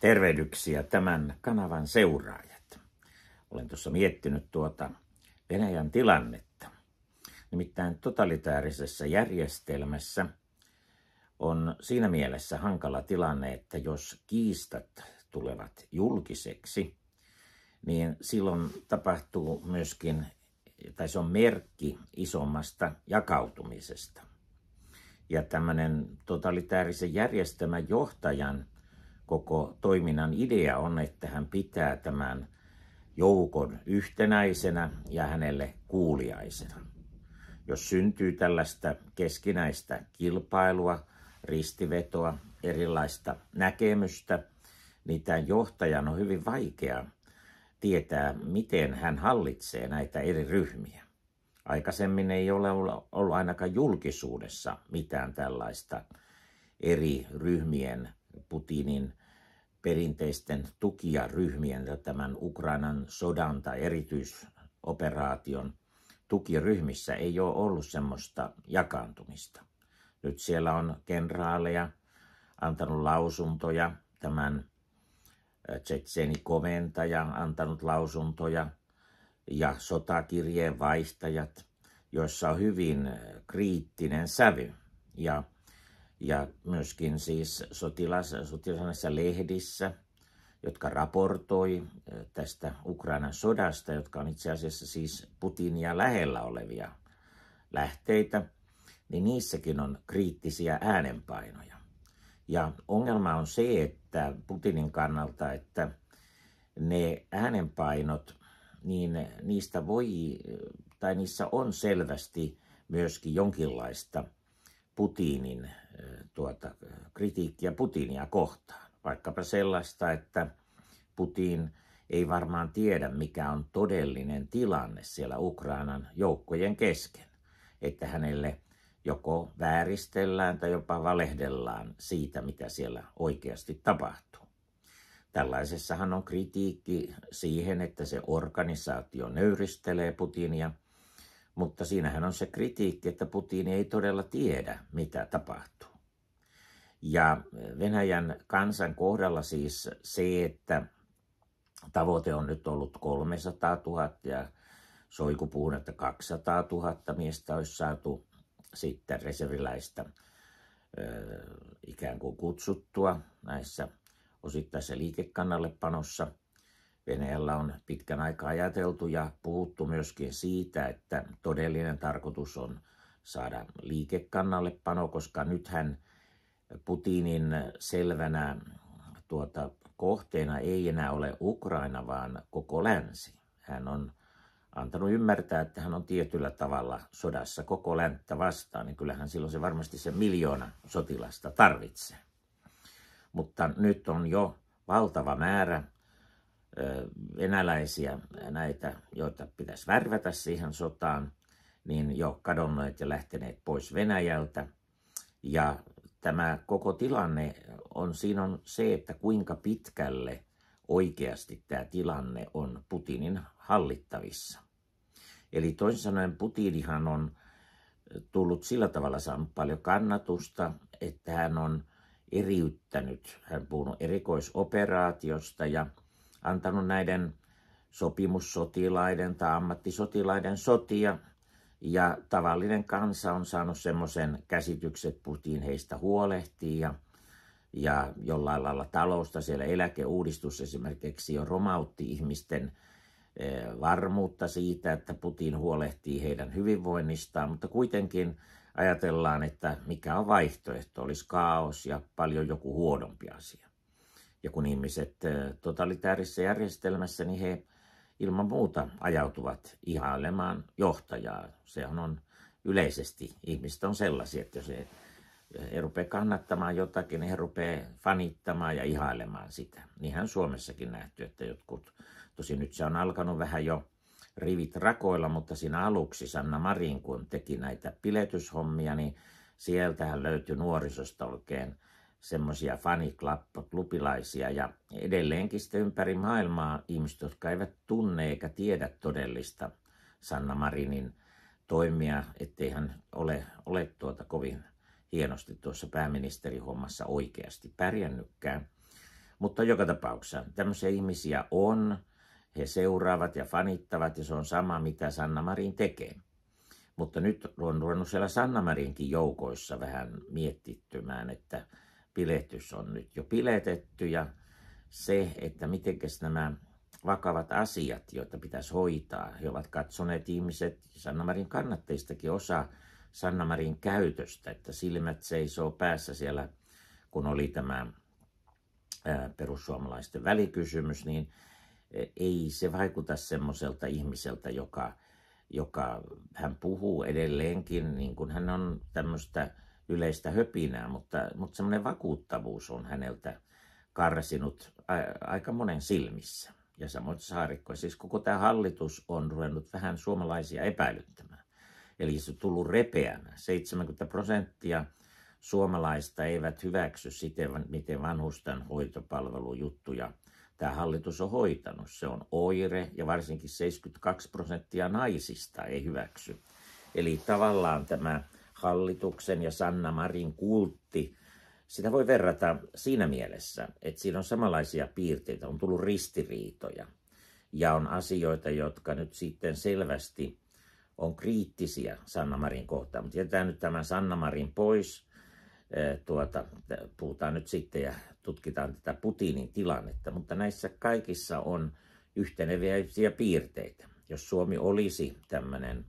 Tervehdyksiä tämän kanavan seuraajat. Olen tuossa miettinyt tuota Venäjän tilannetta. Nimittäin totalitaarisessa järjestelmässä on siinä mielessä hankala tilanne, että jos kiistat tulevat julkiseksi, niin silloin tapahtuu myöskin, tai se on merkki isommasta jakautumisesta. Ja tämmöinen totalitäärisen järjestelmän johtajan – koko toiminnan idea on, että hän pitää tämän joukon yhtenäisenä ja hänelle kuuliaisena. Jos syntyy tällaista keskinäistä kilpailua, ristivetoa, erilaista näkemystä, niin tämän johtajan on hyvin vaikea tietää, miten hän hallitsee näitä eri ryhmiä. Aikaisemmin ei ole ollut ainakaan julkisuudessa mitään tällaista eri ryhmien Putinin perinteisten tukijaryhmien ja tämän Ukrainan sodan tai erityisoperaation tukiryhmissä ei ole ollut semmoista jakaantumista. Nyt siellä on kenraaleja antanut lausuntoja, tämän Tsetseni komentaja antanut lausuntoja ja sotakirjeen vaihtajat, joissa on hyvin kriittinen sävy. Ja ja myöskin siis sotilas, sotilasannassa lehdissä, jotka raportoi tästä Ukrainan sodasta, jotka on itse asiassa siis Putinia lähellä olevia lähteitä, niin niissäkin on kriittisiä äänenpainoja. Ja ongelma on se, että Putinin kannalta, että ne äänenpainot, niin niistä voi, tai niissä on selvästi myöskin jonkinlaista Putinin tuota, kritiikkiä Putinia kohtaan. Vaikkapa sellaista, että Putin ei varmaan tiedä, mikä on todellinen tilanne siellä Ukrainan joukkojen kesken. Että hänelle joko vääristellään tai jopa valehdellaan siitä, mitä siellä oikeasti tapahtuu. Tällaisessahan on kritiikki siihen, että se organisaatio nöyristelee Putinia, mutta siinähän on se kritiikki, että Putin ei todella tiedä, mitä tapahtuu. Ja Venäjän kansan kohdalla siis se, että tavoite on nyt ollut 300 000 ja Soiku puhun, että 200 000 miestä olisi saatu sitten reserviläistä ikään kuin kutsuttua näissä osittaisessa liikekannallepanossa. Venäjällä on pitkän aikaa ajateltu ja puhuttu myöskin siitä, että todellinen tarkoitus on saada liikekannallepano, koska nythän Putinin selvänä tuota, kohteena ei enää ole Ukraina, vaan koko länsi. Hän on antanut ymmärtää, että hän on tietyllä tavalla sodassa koko länttä vastaan, niin kyllähän silloin se varmasti se miljoona sotilasta tarvitsee. Mutta nyt on jo valtava määrä venäläisiä näitä, joita pitäisi värvätä siihen sotaan, niin jo kadonneet ja lähteneet pois Venäjältä. Ja tämä koko tilanne on, siinä on se, että kuinka pitkälle oikeasti tämä tilanne on Putinin hallittavissa. Eli toisin sanoen Putinihan on tullut sillä tavalla saanut paljon kannatusta, että hän on eriyttänyt, hän puhunut erikoisoperaatiosta ja antanut näiden sopimussotilaiden tai ammattisotilaiden sotia ja tavallinen kansa on saanut semmoisen käsityksen, että Putin heistä huolehtii ja, ja jollain lailla talousta. Siellä eläkeuudistus esimerkiksi jo romautti ihmisten eh, varmuutta siitä, että Putin huolehtii heidän hyvinvoinnistaan, mutta kuitenkin ajatellaan, että mikä on vaihtoehto, olisi kaos ja paljon joku huonompi asia. Ja kun ihmiset eh, totalitaarissa järjestelmässä, niin he ilman muuta ajautuvat ihailemaan johtajaa. Sehän on yleisesti, ihmiset on sellaisia, että jos he, he rupeaa kannattamaan jotakin, he rupeaa fanittamaan ja ihailemaan sitä. Niinhän Suomessakin nähty, että jotkut, tosi nyt se on alkanut vähän jo rivit rakoilla, mutta siinä aluksi Sanna Marin, kun teki näitä piletyshommia, niin sieltähän löytyi nuorisosta oikein – semmoisia faniklappilaisia ja edelleenkin sitten ympäri maailmaa ihmiset, jotka eivät tunne eikä tiedä todellista Sanna Marinin toimia, ettei hän ole, ole tuota kovin hienosti tuossa pääministerihommassa oikeasti pärjännytkään. Mutta joka tapauksessa tämmöisiä ihmisiä on, he seuraavat ja fanittavat ja se on sama mitä Sanna Marin tekee. Mutta nyt on ruvennut siellä Sanna Marinkin joukoissa vähän miettittymään, että piletys on nyt jo piletetty ja se, että mitenkäs nämä vakavat asiat, joita pitäisi hoitaa, he ovat katsoneet ihmiset, Sanna-Marin kannatteistakin osa Sanna-Marin käytöstä, että silmät seisoo päässä siellä, kun oli tämä perussuomalaisten välikysymys, niin ei se vaikuta semmoiselta ihmiseltä, joka, joka hän puhuu edelleenkin, niin kuin hän on tämmöistä yleistä höpinää, mutta, mutta semmoinen vakuuttavuus on häneltä karsinut aika monen silmissä. Ja samoin Saarikko. Siis koko tämä hallitus on ruvennut vähän suomalaisia epäilyttämään. Eli se on tullut repeänä. 70 prosenttia suomalaista eivät hyväksy siten, miten vanhusten hoitopalvelujuttuja tämä hallitus on hoitanut. Se on oire ja varsinkin 72 prosenttia naisista ei hyväksy. Eli tavallaan tämä hallituksen ja Sanna Marin kultti, sitä voi verrata siinä mielessä, että siinä on samanlaisia piirteitä, on tullut ristiriitoja ja on asioita, jotka nyt sitten selvästi on kriittisiä Sanna Marin kohtaan. Mutta jätetään nyt tämän Sanna Marin pois, tuota, puhutaan nyt sitten ja tutkitaan tätä Putinin tilannetta, mutta näissä kaikissa on yhteneviä piirteitä. Jos Suomi olisi tämmöinen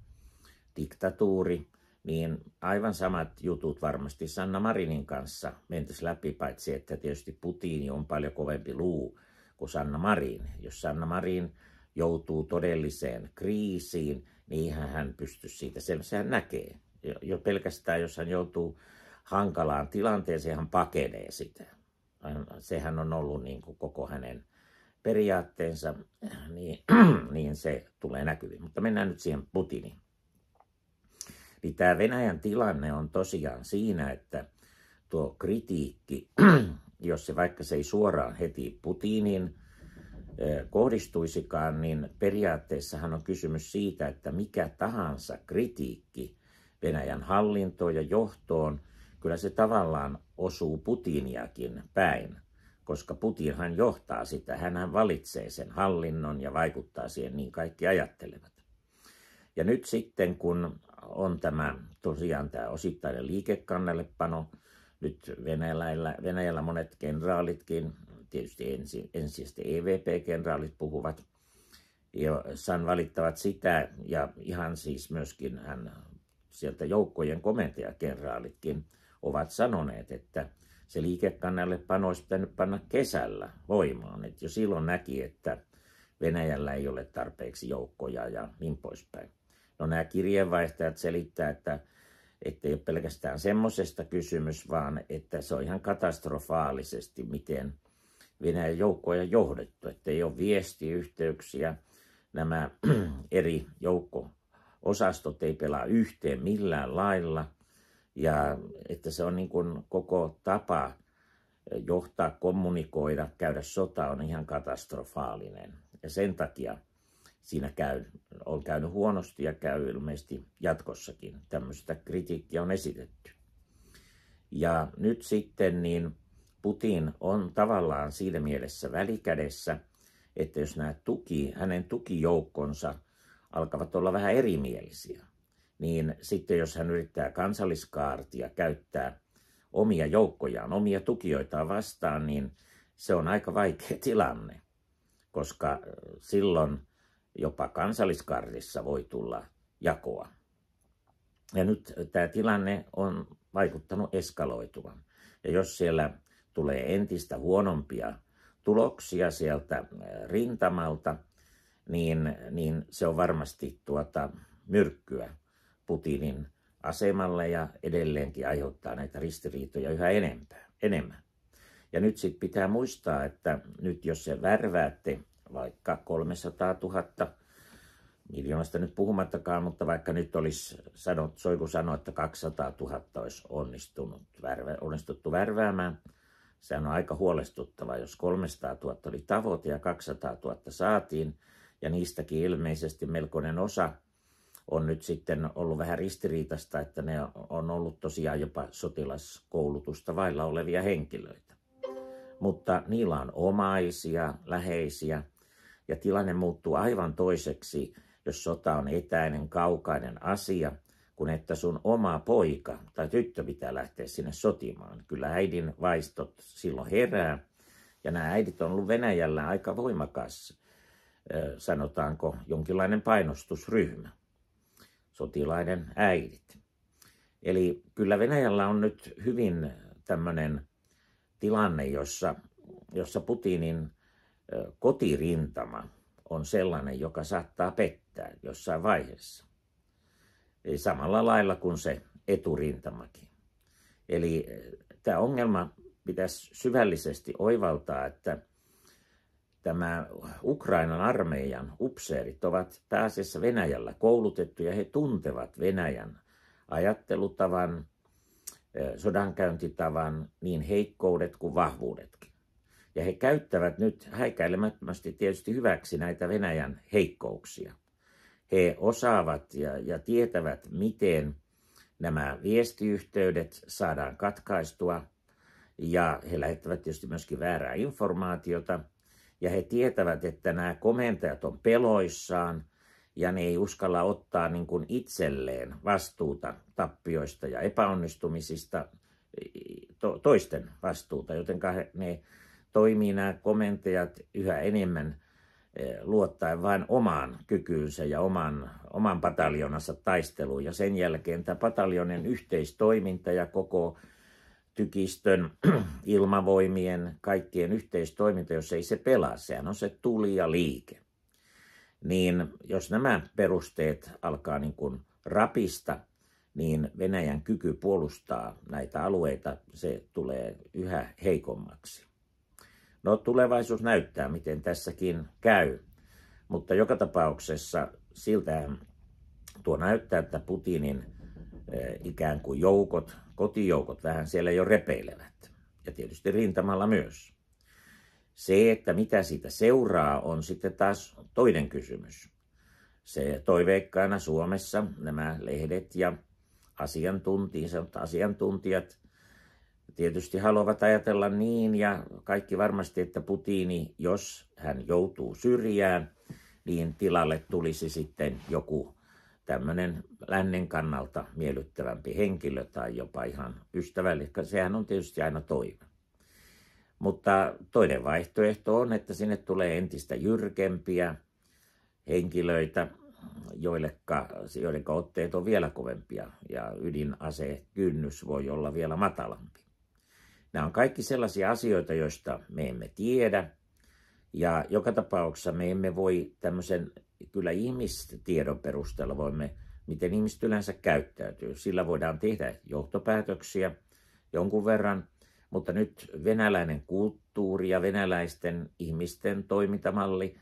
diktatuuri, niin aivan samat jutut varmasti Sanna Marinin kanssa mentäisi läpi, paitsi että tietysti Putini on paljon kovempi luu kuin Sanna Marin. Jos Sanna Marin joutuu todelliseen kriisiin, niin hän pystyisi siitä, sehän näkee. Jo pelkästään, jos hän joutuu hankalaan tilanteeseen, hän pakenee sitä. Sehän on ollut niin kuin koko hänen periaatteensa, niin, niin se tulee näkyviin. Mutta mennään nyt siihen Putiniin. Niin tämä Venäjän tilanne on tosiaan siinä, että tuo kritiikki, jos se vaikka se ei suoraan heti Putinin kohdistuisikaan, niin periaatteessahan on kysymys siitä, että mikä tahansa kritiikki Venäjän hallintoon ja johtoon, kyllä se tavallaan osuu Putiniakin päin, koska Putinhan johtaa sitä, hän valitsee sen hallinnon ja vaikuttaa siihen niin kaikki ajattelevat. Ja nyt sitten kun on tämä tosiaan tämä osittainen liikekannallepano. Nyt Venäjällä, Venäjällä monet kenraalitkin, tietysti ensi, ensisijaisesti EVP-kenraalit puhuvat ja san valittavat sitä ja ihan siis myöskin hän sieltä joukkojen komentajakenraalitkin ovat sanoneet, että se liikekannalle pano olisi pitänyt panna kesällä voimaan. Et jo silloin näki, että Venäjällä ei ole tarpeeksi joukkoja ja niin poispäin. No nämä kirjeenvaihtajat selittää, että, että ei ole pelkästään semmoisesta kysymys, vaan että se on ihan katastrofaalisesti, miten Venäjän joukkoja johdettu, että ei ole viestiyhteyksiä, nämä eri joukko-osastot ei pelaa yhteen millään lailla, ja että se on niin kuin koko tapa johtaa, kommunikoida, käydä sota on ihan katastrofaalinen. Ja sen takia – siinä käy, on käynyt huonosti ja käy ilmeisesti jatkossakin. Tämmöistä kritiikkiä on esitetty. Ja nyt sitten niin Putin on tavallaan siinä mielessä välikädessä, että jos nämä tuki, hänen tukijoukkonsa alkavat olla vähän erimielisiä, niin sitten jos hän yrittää kansalliskaartia käyttää omia joukkojaan, omia tukijoitaan vastaan, niin se on aika vaikea tilanne, koska silloin – jopa kansalliskardissa voi tulla jakoa. Ja nyt tämä tilanne on vaikuttanut eskaloituvan. Ja jos siellä tulee entistä huonompia tuloksia sieltä äh, rintamalta, niin, niin se on varmasti tuota myrkkyä Putinin asemalle ja edelleenkin aiheuttaa näitä ristiriitoja yhä enempää, enemmän. Ja nyt sitten pitää muistaa, että nyt jos se värväätte vaikka 300 000, miljoonasta nyt puhumattakaan, mutta vaikka nyt olisi, sanot, Soiku sanoi, että 200 000 olisi onnistunut, värve, onnistuttu värväämään, sehän on aika huolestuttava, jos 300 000 oli tavoite ja 200 000 saatiin, ja niistäkin ilmeisesti melkoinen osa on nyt sitten ollut vähän ristiriitasta, että ne on ollut tosiaan jopa sotilaskoulutusta vailla olevia henkilöitä. Mutta niillä on omaisia, läheisiä, ja tilanne muuttuu aivan toiseksi, jos sota on etäinen, kaukainen asia, kun että sun oma poika tai tyttö pitää lähteä sinne sotimaan. Kyllä äidin vaistot silloin herää, ja nämä äidit on ollut Venäjällä aika voimakas, sanotaanko, jonkinlainen painostusryhmä, sotilaiden äidit. Eli kyllä Venäjällä on nyt hyvin tämmöinen tilanne, jossa, jossa Putinin kotirintama on sellainen, joka saattaa pettää jossain vaiheessa. Samalla lailla kuin se eturintamakin. Eli tämä ongelma pitäisi syvällisesti oivaltaa, että tämä Ukrainan armeijan upseerit ovat pääasiassa Venäjällä koulutettuja. He tuntevat Venäjän ajattelutavan, sodankäyntitavan, niin heikkoudet kuin vahvuudetkin. Ja he käyttävät nyt häikäilemättömästi tietysti hyväksi näitä Venäjän heikkouksia. He osaavat ja, ja tietävät, miten nämä viestiyhteydet saadaan katkaistua. Ja he lähettävät tietysti myöskin väärää informaatiota. Ja he tietävät, että nämä komentajat on peloissaan ja ne ei uskalla ottaa niin kuin itselleen vastuuta tappioista ja epäonnistumisista, e, e, toisten vastuuta, joten ne toimii nämä komentajat yhä enemmän eh, luottaen vain omaan kykyynsä ja oman, oman pataljonansa taisteluun. Ja sen jälkeen tämä pataljonen yhteistoiminta ja koko tykistön, ilmavoimien, kaikkien yhteistoiminta, jos ei se pelaa, sehän on se tuli ja liike. Niin jos nämä perusteet alkaa niin kuin rapista, niin Venäjän kyky puolustaa näitä alueita, se tulee yhä heikommaksi. No tulevaisuus näyttää, miten tässäkin käy. Mutta joka tapauksessa siltä tuo näyttää, että Putinin eh, ikään kuin joukot, kotijoukot vähän siellä jo repeilevät. Ja tietysti rintamalla myös. Se, että mitä siitä seuraa, on sitten taas toinen kysymys. Se toiveikkaana Suomessa nämä lehdet ja asiantuntijat, asiantuntijat tietysti haluavat ajatella niin ja kaikki varmasti, että Putini, jos hän joutuu syrjään, niin tilalle tulisi sitten joku tämmöinen lännen kannalta miellyttävämpi henkilö tai jopa ihan ystävällinen. Sehän on tietysti aina toive. Mutta toinen vaihtoehto on, että sinne tulee entistä jyrkempiä henkilöitä, joillekka, joiden otteet on vielä kovempia ja ydinasekynnys voi olla vielä matalampi. Nämä on kaikki sellaisia asioita, joista me emme tiedä. Ja joka tapauksessa me emme voi tämmöisen, kyllä ihmistiedon perusteella voimme, miten ihmiset yleensä käyttäytyy. Sillä voidaan tehdä johtopäätöksiä jonkun verran, mutta nyt venäläinen kulttuuri ja venäläisten ihmisten toimintamalli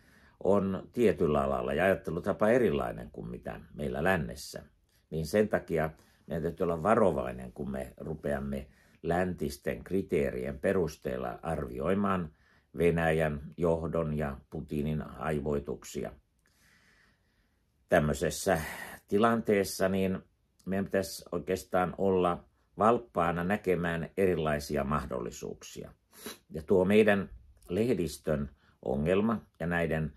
on tietyllä alalla ja ajattelutapa erilainen kuin mitä meillä lännessä. Niin sen takia meidän täytyy olla varovainen, kun me rupeamme läntisten kriteerien perusteella arvioimaan Venäjän johdon ja Putinin aivoituksia. Tämmöisessä tilanteessa niin meidän pitäisi oikeastaan olla valppaana näkemään erilaisia mahdollisuuksia. Ja tuo meidän lehdistön ongelma ja näiden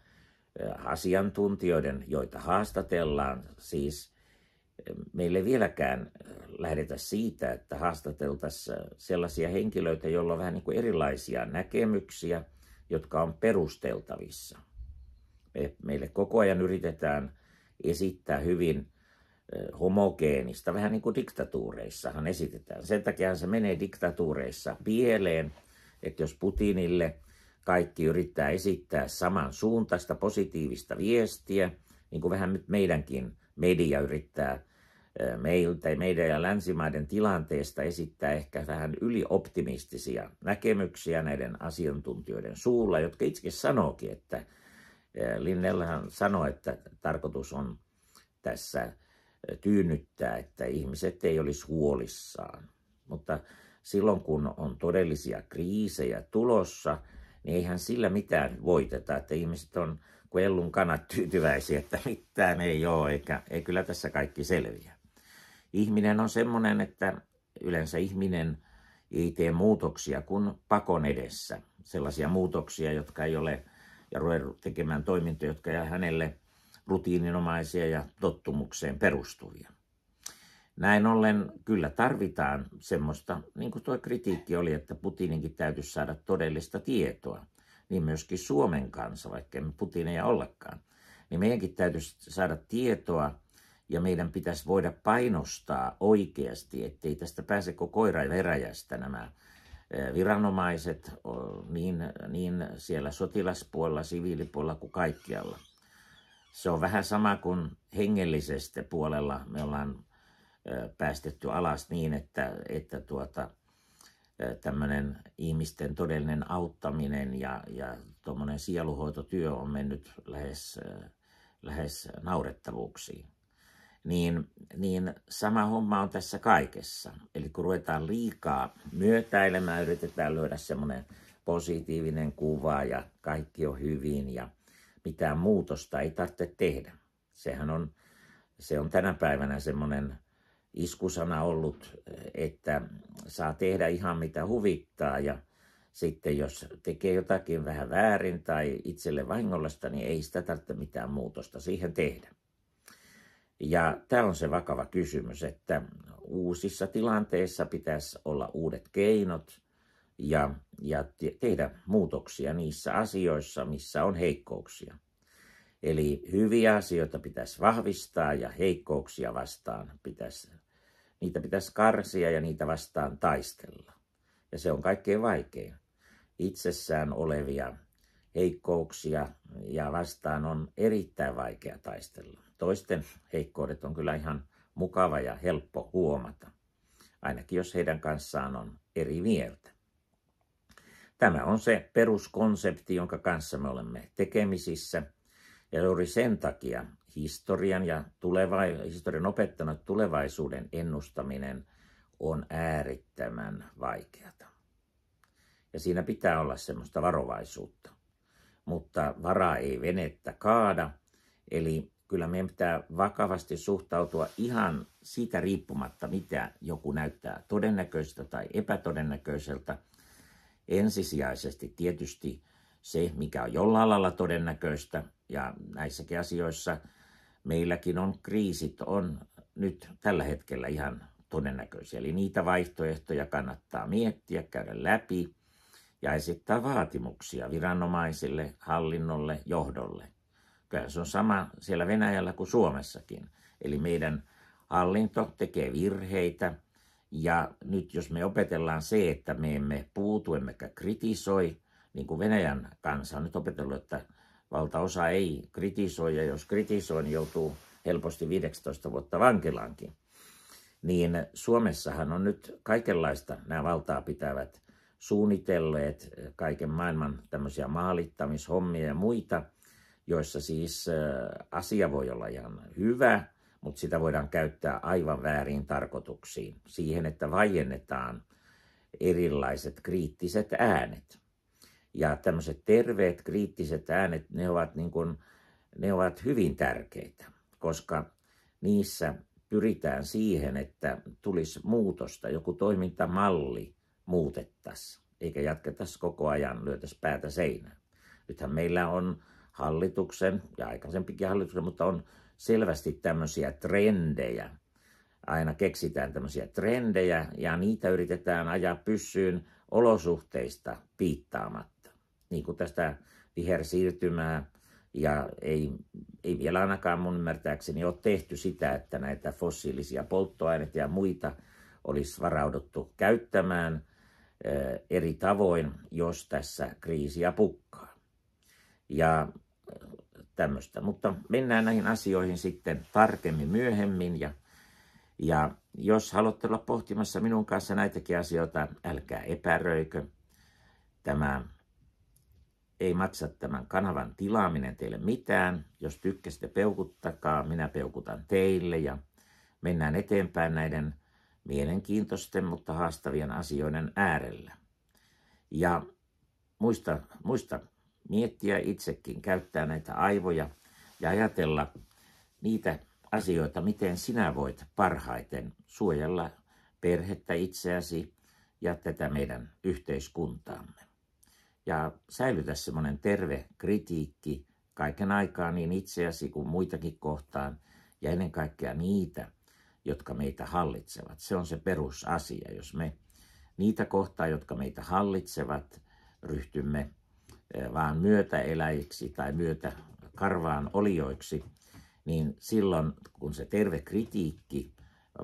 asiantuntijoiden, joita haastatellaan siis meille vieläkään äh, lähdetä siitä, että haastateltaisiin sellaisia henkilöitä, joilla on vähän niin kuin erilaisia näkemyksiä, jotka on perusteltavissa. Me, meille koko ajan yritetään esittää hyvin äh, homogeenista, vähän niin kuin diktatuureissahan esitetään. Sen takia se menee diktatuureissa pieleen, että jos Putinille kaikki yrittää esittää samansuuntaista positiivista viestiä, niin kuin vähän nyt meidänkin media yrittää meiltä, meidän ja länsimaiden tilanteesta esittää ehkä vähän ylioptimistisia näkemyksiä näiden asiantuntijoiden suulla, jotka itse sanookin, että Linnellähän sanoi, että tarkoitus on tässä tyynnyttää, että ihmiset ei olisi huolissaan. Mutta silloin kun on todellisia kriisejä tulossa, niin eihän sillä mitään voiteta, että ihmiset on kuin ellun kanat tyytyväisiä, että mitään ei ole, eikä ei kyllä tässä kaikki selviä. Ihminen on semmoinen, että yleensä ihminen ei tee muutoksia kuin pakon edessä. Sellaisia muutoksia, jotka ei ole, ja ruvee tekemään toimintoja, jotka ei hänelle rutiininomaisia ja tottumukseen perustuvia. Näin ollen kyllä tarvitaan semmoista, niin kuin tuo kritiikki oli, että Putininkin täytyisi saada todellista tietoa. Niin myöskin Suomen kanssa, vaikka emme Putineja ollakaan. Niin meidänkin täytyisi saada tietoa ja meidän pitäisi voida painostaa oikeasti, ettei tästä pääse kuin koira veräjästä nämä viranomaiset niin, niin siellä sotilaspuolella, siviilipuolella kuin kaikkialla. Se on vähän sama kuin hengellisestä puolella me ollaan päästetty alas niin, että, että tuota, tämmöinen ihmisten todellinen auttaminen ja, ja tuommoinen sieluhoitotyö on mennyt lähes, lähes naurettavuuksiin niin, niin sama homma on tässä kaikessa. Eli kun ruvetaan liikaa myötäilemään, yritetään löydä semmoinen positiivinen kuva ja kaikki on hyvin ja mitään muutosta ei tarvitse tehdä. Sehän on, se on tänä päivänä semmoinen iskusana ollut, että saa tehdä ihan mitä huvittaa ja sitten jos tekee jotakin vähän väärin tai itselle vahingollista, niin ei sitä tarvitse mitään muutosta siihen tehdä. Ja tämä on se vakava kysymys, että uusissa tilanteissa pitäisi olla uudet keinot ja, ja te- tehdä muutoksia niissä asioissa, missä on heikkouksia. Eli hyviä asioita pitäisi vahvistaa ja heikkouksia vastaan pitäisi, niitä pitäisi karsia ja niitä vastaan taistella. Ja se on kaikkein vaikein. Itsessään olevia heikkouksia ja vastaan on erittäin vaikea taistella. Toisten heikkoudet on kyllä ihan mukava ja helppo huomata, ainakin jos heidän kanssaan on eri mieltä. Tämä on se peruskonsepti, jonka kanssa me olemme tekemisissä. Ja juuri sen takia historian ja tuleva- historian opettanut tulevaisuuden ennustaminen on äärettömän vaikeata. Ja siinä pitää olla semmoista varovaisuutta mutta vara ei venettä kaada. Eli kyllä meidän pitää vakavasti suhtautua ihan siitä riippumatta, mitä joku näyttää todennäköiseltä tai epätodennäköiseltä. Ensisijaisesti tietysti se, mikä on jollain lailla todennäköistä, ja näissäkin asioissa meilläkin on kriisit, on nyt tällä hetkellä ihan todennäköisiä. Eli niitä vaihtoehtoja kannattaa miettiä, käydä läpi ja esittää vaatimuksia viranomaisille, hallinnolle, johdolle. Kyllä se on sama siellä Venäjällä kuin Suomessakin. Eli meidän hallinto tekee virheitä ja nyt jos me opetellaan se, että me emme puutu emmekä kritisoi, niin kuin Venäjän kansa on nyt opetellut, että valtaosa ei kritisoi ja jos kritisoi, niin joutuu helposti 15 vuotta vankilaankin. Niin Suomessahan on nyt kaikenlaista nämä valtaa pitävät suunnitelleet eh, kaiken maailman tämmöisiä maalittamishommia ja muita, joissa siis eh, asia voi olla ihan hyvä, mutta sitä voidaan käyttää aivan väärin tarkoituksiin. Siihen, että vaiennetaan erilaiset kriittiset äänet. Ja tämmöiset terveet kriittiset äänet, ne ovat, niin kuin, ne ovat hyvin tärkeitä, koska niissä pyritään siihen, että tulisi muutosta, joku toimintamalli – muutettaisiin, eikä jatkettaisi koko ajan, lyötäisiin päätä seinään. Nythän meillä on hallituksen ja aikaisempikin hallituksen, mutta on selvästi tämmöisiä trendejä. Aina keksitään tämmöisiä trendejä ja niitä yritetään ajaa pyssyyn olosuhteista piittaamatta. Niin kuin tästä vihersiirtymää ja ei, ei vielä ainakaan mun ymmärtääkseni ole tehty sitä, että näitä fossiilisia polttoaineita ja muita olisi varauduttu käyttämään – eri tavoin, jos tässä kriisiä pukkaa. Ja tämmöistä. Mutta mennään näihin asioihin sitten tarkemmin myöhemmin. Ja, ja jos haluatte olla pohtimassa minun kanssa näitäkin asioita, älkää epäröikö. Tämä ei maksa tämän kanavan tilaaminen teille mitään. Jos tykkäsitte, peukuttakaa. Minä peukutan teille ja mennään eteenpäin näiden mielenkiintoisten, mutta haastavien asioiden äärellä. Ja muista, muista miettiä itsekin, käyttää näitä aivoja ja ajatella niitä asioita, miten sinä voit parhaiten suojella perhettä itseäsi ja tätä meidän yhteiskuntaamme. Ja säilytä semmoinen terve kritiikki kaiken aikaa niin itseäsi kuin muitakin kohtaan ja ennen kaikkea niitä – jotka meitä hallitsevat. Se on se perusasia. Jos me niitä kohtaa, jotka meitä hallitsevat, ryhtymme vaan myötäeläjiksi tai myötä karvaan olioiksi, niin silloin kun se terve kritiikki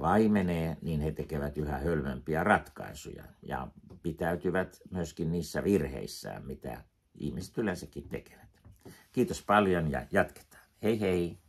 vaimenee, niin he tekevät yhä hölmömpiä ratkaisuja ja pitäytyvät myöskin niissä virheissään, mitä ihmiset yleensäkin tekevät. Kiitos paljon ja jatketaan. Hei hei!